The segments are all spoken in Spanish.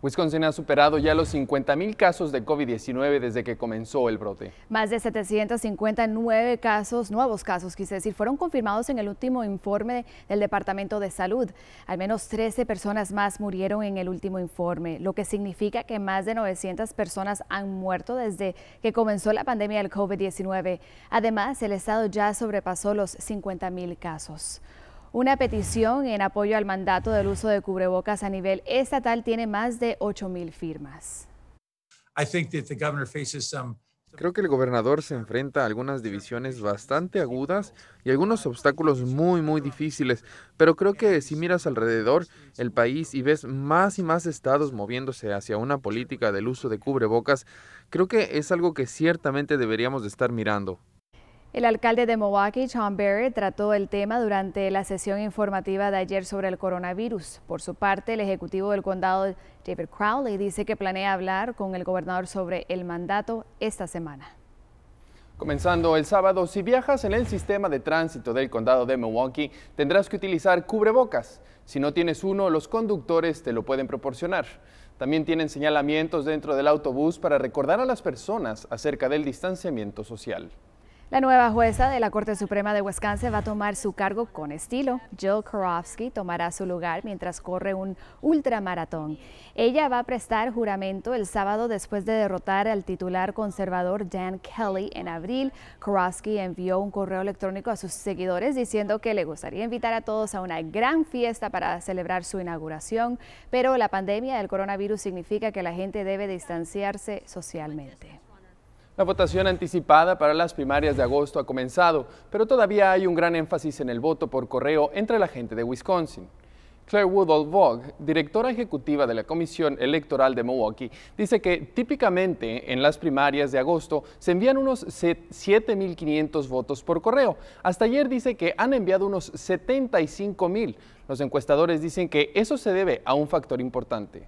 Wisconsin ha superado ya los 50.000 casos de COVID-19 desde que comenzó el brote. Más de 759 casos, nuevos casos, quise decir, fueron confirmados en el último informe del Departamento de Salud. Al menos 13 personas más murieron en el último informe, lo que significa que más de 900 personas han muerto desde que comenzó la pandemia del COVID-19. Además, el estado ya sobrepasó los 50.000 casos. Una petición en apoyo al mandato del uso de cubrebocas a nivel estatal tiene más de 8.000 firmas. Creo que el gobernador se enfrenta a algunas divisiones bastante agudas y algunos obstáculos muy, muy difíciles, pero creo que si miras alrededor el país y ves más y más estados moviéndose hacia una política del uso de cubrebocas, creo que es algo que ciertamente deberíamos estar mirando. El alcalde de Milwaukee, John Barrett, trató el tema durante la sesión informativa de ayer sobre el coronavirus. Por su parte, el ejecutivo del condado, David Crowley, dice que planea hablar con el gobernador sobre el mandato esta semana. Comenzando el sábado, si viajas en el sistema de tránsito del condado de Milwaukee, tendrás que utilizar cubrebocas. Si no tienes uno, los conductores te lo pueden proporcionar. También tienen señalamientos dentro del autobús para recordar a las personas acerca del distanciamiento social. La nueva jueza de la Corte Suprema de Wisconsin va a tomar su cargo con estilo. Jill Karofsky tomará su lugar mientras corre un ultramaratón. Ella va a prestar juramento el sábado después de derrotar al titular conservador Dan Kelly en abril. Karofsky envió un correo electrónico a sus seguidores diciendo que le gustaría invitar a todos a una gran fiesta para celebrar su inauguración, pero la pandemia del coronavirus significa que la gente debe distanciarse socialmente. La votación anticipada para las primarias de agosto ha comenzado, pero todavía hay un gran énfasis en el voto por correo entre la gente de Wisconsin. Claire Woodall Vogue, directora ejecutiva de la Comisión Electoral de Milwaukee, dice que típicamente en las primarias de agosto se envían unos 7.500 votos por correo. Hasta ayer dice que han enviado unos 75.000. Los encuestadores dicen que eso se debe a un factor importante.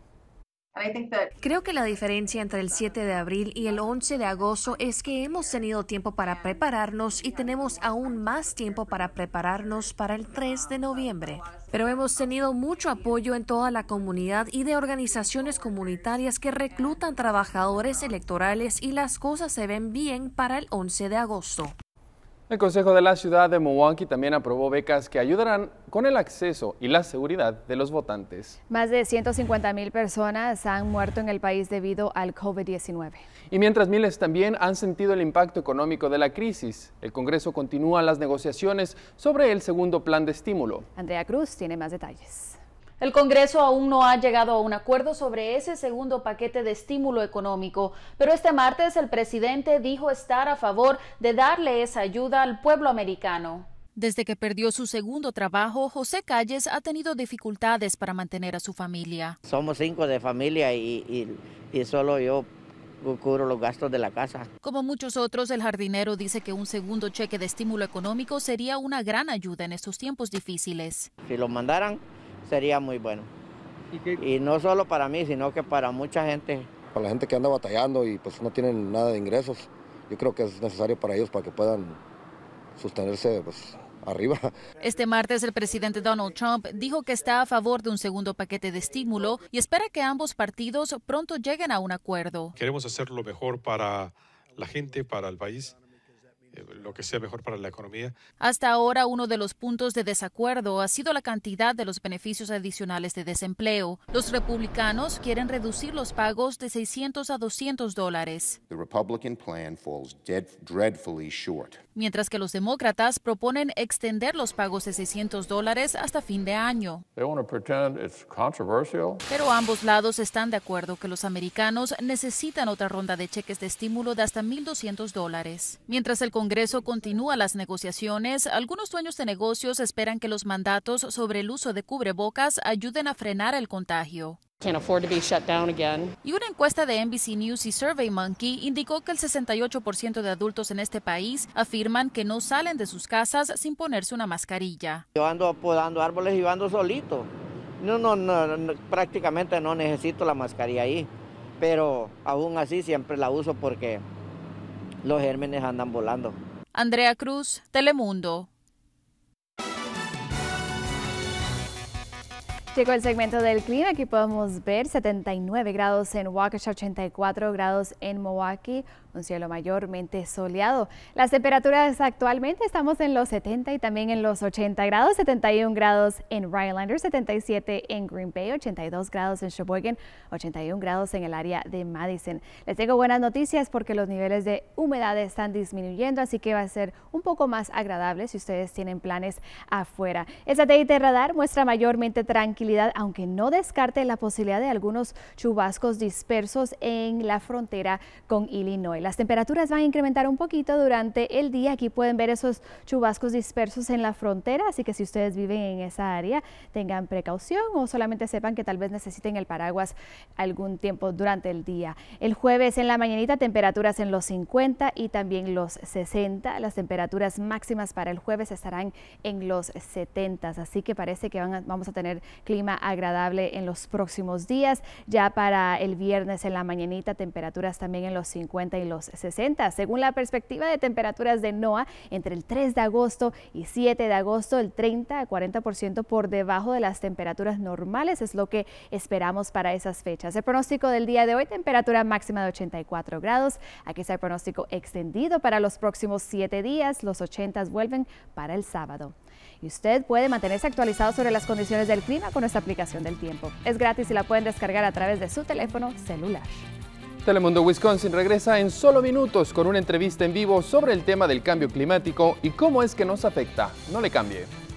Creo que la diferencia entre el 7 de abril y el 11 de agosto es que hemos tenido tiempo para prepararnos y tenemos aún más tiempo para prepararnos para el 3 de noviembre. Pero hemos tenido mucho apoyo en toda la comunidad y de organizaciones comunitarias que reclutan trabajadores electorales y las cosas se ven bien para el 11 de agosto. El Consejo de la Ciudad de Milwaukee también aprobó becas que ayudarán con el acceso y la seguridad de los votantes. Más de 150 mil personas han muerto en el país debido al COVID-19. Y mientras miles también han sentido el impacto económico de la crisis, el Congreso continúa las negociaciones sobre el segundo plan de estímulo. Andrea Cruz tiene más detalles. El Congreso aún no ha llegado a un acuerdo sobre ese segundo paquete de estímulo económico, pero este martes el presidente dijo estar a favor de darle esa ayuda al pueblo americano. Desde que perdió su segundo trabajo, José Calles ha tenido dificultades para mantener a su familia. Somos cinco de familia y, solo yo cubro los gastos de la casa. Como muchos otros, el jardinero dice que un segundo cheque de estímulo económico sería una gran ayuda en estos tiempos difíciles. Si lo mandaran, sería muy bueno. ¿Y, no solo para mí, sino que para mucha gente. Para la gente que anda batallando y pues no tienen nada de ingresos, yo creo que es necesario para ellos para que puedan sostenerse pues, arriba. Este martes el presidente Donald Trump dijo que está a favor de un segundo paquete de estímulo y espera que ambos partidos pronto lleguen a un acuerdo. Queremos hacer lo mejor para la gente, para el país eh, lo que sea mejor para la economía. Hasta ahora, uno de los puntos de desacuerdo ha sido la cantidad de los beneficios adicionales de desempleo. Los republicanos quieren reducir los pagos de 600 a 200 dólares. Mientras que los demócratas proponen extender los pagos de 600 dólares hasta fin de año. Pero ambos lados están de acuerdo que los americanos necesitan otra ronda de cheques de estímulo de hasta 1.200 dólares. Mientras el Congreso continúa las negociaciones, algunos dueños de negocios esperan que los mandatos sobre el uso de cubrebocas ayuden a frenar el contagio. Y una encuesta de NBC News y SurveyMonkey indicó que el 68% de adultos en este país afirman que no salen de sus casas sin ponerse una mascarilla. Yo ando podando árboles y ando solito. No, no, prácticamente no necesito la mascarilla ahí, pero aún así siempre la uso porque los gérmenes andan volando. Andrea Cruz, Telemundo. Llegó el segmento del clima, aquí podemos ver 79 grados en Waukesha, 84 grados en Milwaukee, un cielo mayormente soleado. Las temperaturas actualmente estamos en los 70 y también en los 80 grados, 71 grados en Rhinelander, 77 en Green Bay, 82 grados en Sheboygan, 81 grados en el área de Madison. Les tengo buenas noticias porque los niveles de humedad están disminuyendo, así que va a ser un poco más agradable si ustedes tienen planes afuera. El satélite radar muestra mayormente tranquilidad, aunque no descarte la posibilidad de algunos chubascos dispersos en la frontera con Illinois. Las temperaturas van a incrementar un poquito durante el día. Aquí pueden ver esos chubascos dispersos en la frontera, así que si ustedes viven en esa área, tengan precaución o solamente sepan que tal vez necesiten el paraguas algún tiempo durante el día. El jueves en la mañanita temperaturas en los 50 y también los 60. Las temperaturas máximas para el jueves estarán en los 70, así que parece que vamos a tener clima agradable en los próximos días. Ya para el viernes en la mañanita temperaturas también en los 50 y los 60. Según la perspectiva de temperaturas de NOAA, entre el 3 de agosto y 7 de agosto, el 30 a 40% por debajo de las temperaturas normales es lo que esperamos para esas fechas. El pronóstico del día de hoy, temperatura máxima de 84 grados. Aquí está el pronóstico extendido para los próximos 7 días. Los 80 vuelven para el sábado. Y usted puede mantenerse actualizado sobre las condiciones del clima con nuestra aplicación del tiempo. Es gratis y la pueden descargar a través de su teléfono celular. Telemundo Wisconsin regresa en solo minutos con una entrevista en vivo sobre el tema del cambio climático y cómo es que nos afecta. No le cambie.